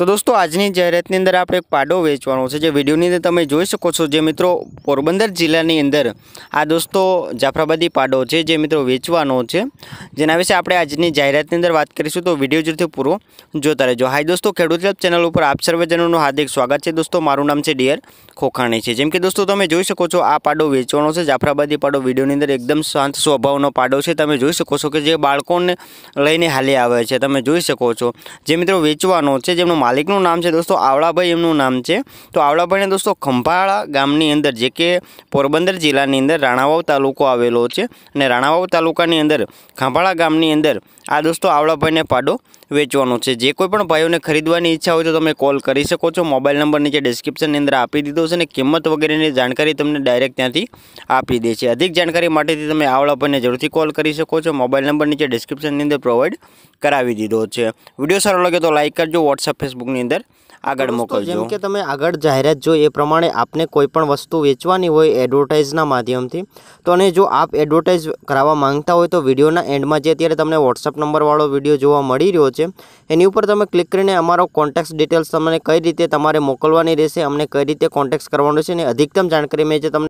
તો દોસ્તો આજની જાહેરાતની અંદર આપણે એક પાડો વેચવાનો છે જે વિડીયોની અંદર તમે જોઈ શકો છો જે મિત્રો પોરબંદર જિલ્લાની અંદર આ દોસ્તો જાફરાબાદી પાડો છે જે મિત્રો વેચવાનો છે જેના વિશે આપણે આજની જાહેરાતની અંદર વાત કરીશું તો વિડીયો જરૂરથી પૂરો જોતા રહેજો હાય દોસ્તો ખેડૂત લેબ ચેનલ ઉપર આપ સર્વજનોનું હાર્દિક સ્વાગત છે દોસ્તો મારું નામ છે ડિયર ખોખાણી છે જેમ કે દોસ્તો તમે જોઈ શકો છો આ પાડો વેચવાનો છે જાફરાબાદી પાડો વિડીયોની અંદર એકદમ શાંત સ્વભાવનો પાડો છે તમે જોઈ શકો છો કે જે બાળકોને લઈને હાલી આવે છે તમે જોઈ શકો છો જે મિત્રો વેચવાનો છે જેમનું માલિકનું નામ છે દોસ્તો આવળાભાઈ એમનું નામ છે તો આવળાભાઈને દોસ્તો ખંભાળા ગામની અંદર જે કે પોરબંદર જિલ્લાની અંદર રાણાવાવ તાલુકો આવેલો છે અને રાણાવાવ તાલુકાની અંદર ખંભાળા ગામની અંદર આ દોસ્તો આવળાભાઈને પાડો વેચવાનો છે જે કોઈ પણ ભાઈઓને ખરીદવાની ઈચ્છા હોય તો તમે કોલ કરી શકો છો મોબાઈલ નંબર નીચે ડિસ્ક્રિપ્શનની અંદર આપી દીધો છે અને કિંમત વગેરેની જાણકારી તમને ડાયરેક્ટ ત્યાંથી આપી દે છે અધિક જાણકારી માટેથી તમે આવડા પરને જરૂરથી કોલ કરી શકો છો મોબાઈલ નંબર નીચે ડિસ્ક્રિપ્શનની અંદર પ્રોવાઈડ કરાવી દીધો છે વિડીયો સારો લાગે તો લાઇક કરજો વોટ્સઅપ ફેસબુકની અંદર આગળ મોકલજો જેમ કે તમે આગળ જાહેરાત જો એ પ્રમાણે આપને કોઈ પણ વસ્તુ વેચવાની હોય એડવર્ટાઇઝના માધ્યમથી તો અને જો આપ એડવર્ટાઇઝ કરાવવા માંગતા હોય તો વિડીયોના એન્ડમાં જે અત્યારે તમને વોટ્સઅપ નંબરવાળો વિડીયો જોવા મળી રહ્યો છે છે એની ઉપર તમે ક્લિક કરીને અમારો કોન્ટેક્ટ ડિટેલ્સ તમને કઈ રીતે તમારે મોકલવાની રહેશે અમને કઈ રીતે કોન્ટેક્ટ કરવાનો છે અને અધિકતમ જાણકારી મેં જે તમને